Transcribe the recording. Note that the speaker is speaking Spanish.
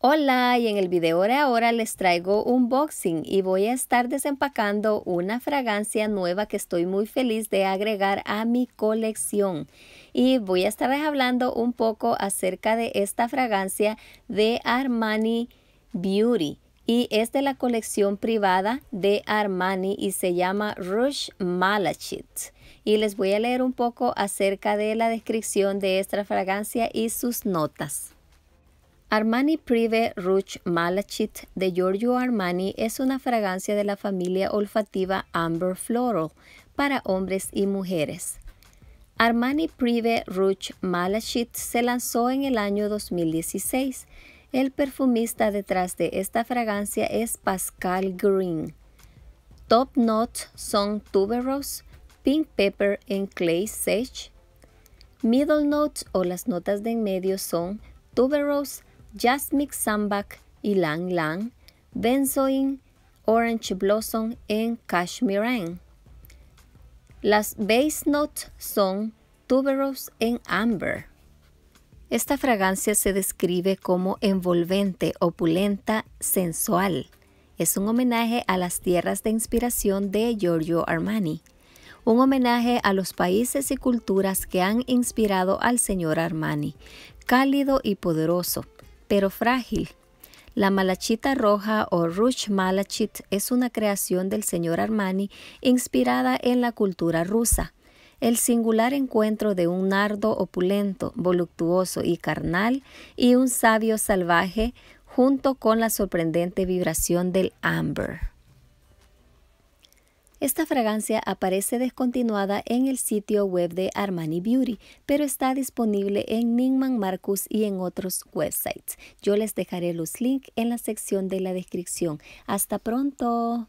Hola y en el video de ahora les traigo un boxing y voy a estar desempacando una fragancia nueva que estoy muy feliz de agregar a mi colección y voy a estarles hablando un poco acerca de esta fragancia de Armani Beauty y es de la colección privada de Armani y se llama Rush Malachite y les voy a leer un poco acerca de la descripción de esta fragancia y sus notas. Armani prive Rouge Malachite de Giorgio Armani es una fragancia de la familia olfativa Amber Floral para hombres y mujeres. Armani Privé Rouge Malachite se lanzó en el año 2016. El perfumista detrás de esta fragancia es Pascal Green. Top notes son tuberos, pink pepper and clay sage. Middle notes o las notas de en medio son tuberos, Jasmine Sambac y Lang Lang, Benzoin, Orange Blossom en Cashmere. Las base notes son tuberose en amber. Esta fragancia se describe como envolvente, opulenta, sensual. Es un homenaje a las tierras de inspiración de Giorgio Armani, un homenaje a los países y culturas que han inspirado al señor Armani, cálido y poderoso, pero frágil. La malachita roja o Ruch Malachit es una creación del señor Armani inspirada en la cultura rusa. El singular encuentro de un nardo opulento, voluptuoso y carnal y un sabio salvaje junto con la sorprendente vibración del amber. Esta fragancia aparece descontinuada en el sitio web de Armani Beauty, pero está disponible en Ningman Marcus y en otros websites. Yo les dejaré los links en la sección de la descripción. Hasta pronto.